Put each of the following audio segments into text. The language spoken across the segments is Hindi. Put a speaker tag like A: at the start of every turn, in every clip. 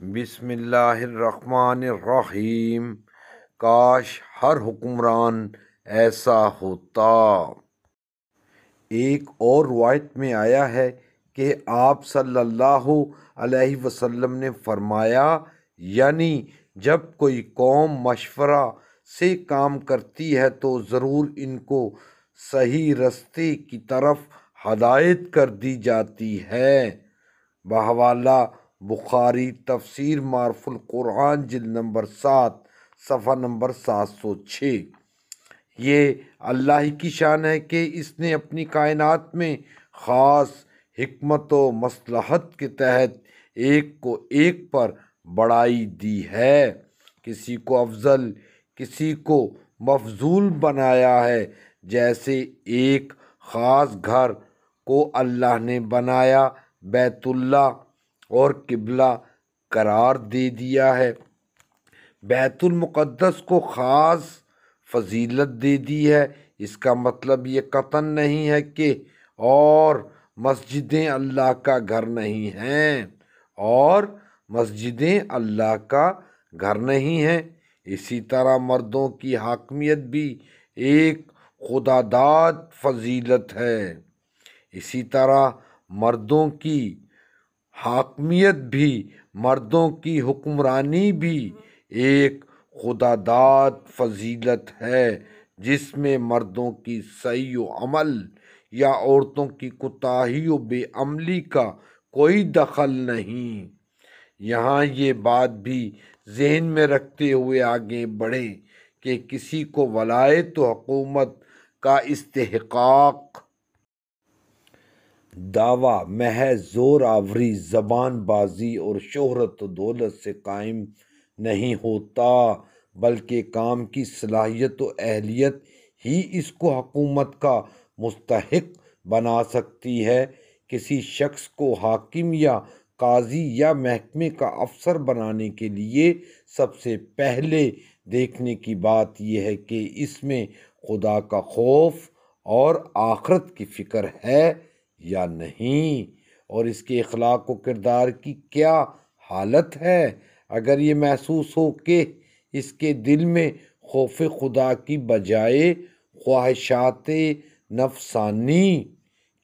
A: बिसमीम काश हर हुक्मरान ऐसा होता एक और रवायत में आया है कि आप सल्लल्लाहु अलैहि वसल्लम ने फरमाया यानी जब कोई कौम मशवरा से काम करती है तो ज़रूर इनको सही रस्ते की तरफ हदायत कर दी जाती है बहवाला बुखारी तफसीर मारफुल कुरान जिल नंबर सात सफ़ा नंबर सात सौ छः ये अल्लाह की शान है कि इसने अपनी कायनात में ख़ास हमत व मसलहत के तहत एक को एक पर बढ़ाई दी है किसी को अफजल किसी को मफजूल बनाया है जैसे एक ख़ास घर को अल्लाह ने बनाया बैतुल्ला और किबला करार दे दिया है बैतुलमक़दस को ख़ास फजीलत दे दी है इसका मतलब ये कतन नहीं है कि और मस्जिदें अल्लाह का घर नहीं हैं और मस्जिदें अल्लाह का घर नहीं हैं इसी तरह मर्दों की हाकमियत भी एक खुदादाद फजीलत है इसी तरह मर्दों की हाकमियत भी मर्दों की हुक्मरानी भी एक खुदादाद फजीलत है जिसमें मर्दों की सही अमल या औरतों की कोताही व बेअमली का कोई दखल नहीं यहाँ ये बात भी जहन में रखते हुए आगे बढ़ें कि किसी को वलायत तो हकूमत का इस्तेहकाक़ दावा महज ज़ोर आवरी ज़बान बाजी और शहरत दौलत से कायम नहीं होता बल्कि काम की सलाहियत व अहलियत ही इसको हकूमत का मुस्तक बना सकती है किसी शख्स को हाकिम या काजी या महकमे का अफसर बनाने के लिए सबसे पहले देखने की बात यह है कि इसमें खुदा का खौफ और आखरत की फ़िक्र है या नहीं और इसके अखलाक व किरदार की क्या हालत है अगर ये महसूस हो कि इसके दिल में खौफ खुदा की बजाय ख्वाहिशात नफसानी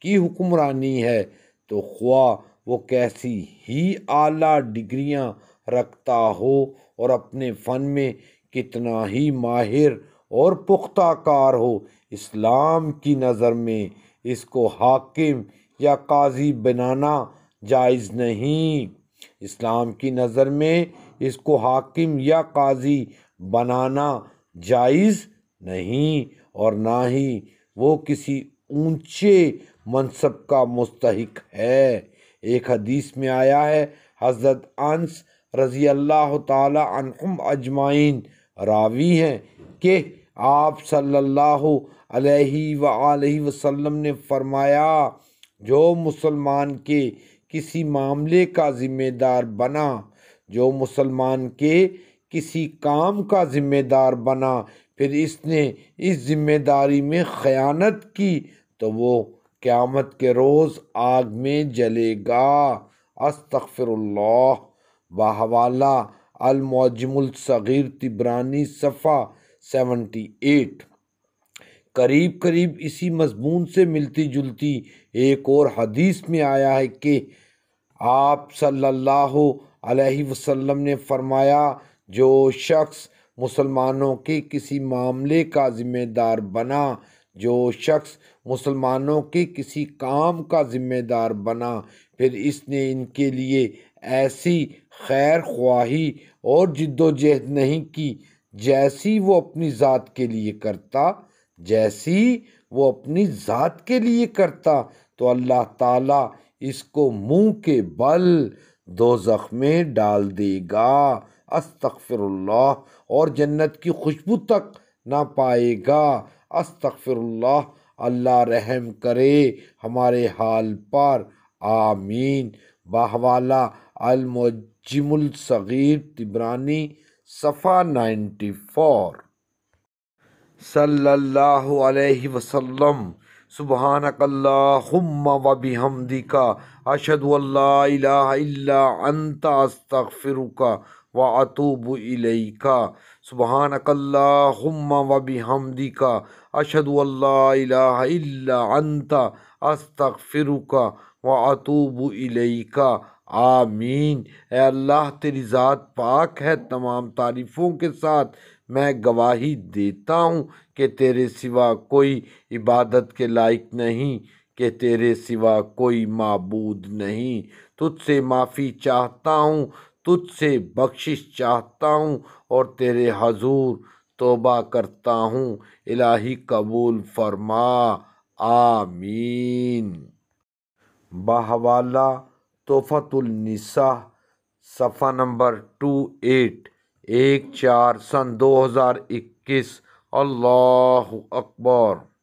A: की हुक्मरानी है तो ख्वा वो कैसी ही आला डिग्रियां रखता हो और अपने फ़न में कितना ही माहिर और पुख्ता कार हो इस्लाम की नज़र में इसको हाकिम या काजी बनाना जायज़ नहीं इस्लाम की नज़र में इसको हाकिम या काजी बनाना जायज़ नहीं और ना ही वो किसी ऊंचे मनसब का मुस्तक है एक हदीस में आया है हज़रत अंस रज़ी अल्लाह तुम अजमाइन रावी हैं कि आप सल्लल्लाहु अलैहि वसल्लम ने फरमाया जो मुसलमान के किसी मामले का ज़िम्मेदार बना जो मुसलमान के किसी काम का ज़िम्मेदार बना फिर इसने इस ज़िम्मेदारी में ख़यानत की तो वो क़्यामत के रोज़ आग में जलेगा अस्तफ़िरल्ला बहवाला अलमौजमुलसग़ीर तिबरानी सफ़ा सेवेंटी एट करीब करीब इसी मजमून से मिलती जुलती एक और हदीस में आया है कि आप सल्लल्लाहु अलैहि वसल्लम ने फरमाया जो शख्स मुसलमानों के किसी मामले का ज़िम्मेदार बना जो शख्स मुसलमानों के किसी काम का ज़िम्मेदार बना फिर इसने इनके लिए ऐसी खैर ख्वाही और जिद्दोजहद नहीं की जैसी वो अपनी ज़ात के लिए करता जैसी वो अपनी ज़ात के लिए करता तो अल्लाह ताला इसको मुंह के बल दो में डाल देगा अस्तगफिरुल्लाह और जन्नत की खुशबू तक ना पाएगा अस्तगफिरुल्लाह अल्लाह रहम करे हमारे हाल पर आमीन बाहवाला अलमजिमुलसगीर तिबरानी सफ़ा नाइन्टी फोर सल्लल्लाहु अलैहि वसल्लम सुबहानकल्लाहुम्मा व बिहमदिका अशहदु अल्ला इलाहा इल्ला अंता अस्तगफिरुका व अतूबु इलैका सुबहानकल्लाहुम्मा व बिहमदिका अशहदु अल्ला इलाहा इल्ला अंता अस्तगफिरुका व अतूबु इलैका आमीन अल्लाह तेरी ज़ात पाक है तमाम तारीफ़ों के साथ मैं गवाही देता हूँ कि तेरे सिवा कोई इबादत के लायक नहीं कि तेरे सिवा कोई मबूद नहीं तुझसे माफ़ी चाहता हूँ तुझसे बख्शिश चाहता हूँ और तेरे हजूर तोबा करता हूँ इलाही कबूल फरमा आमीन बहवाला तोहफ़तुलनिसा सफ़ा नंबर टू एट एक चार सन दो हज़ार इक्कीस अल्लाह अकबर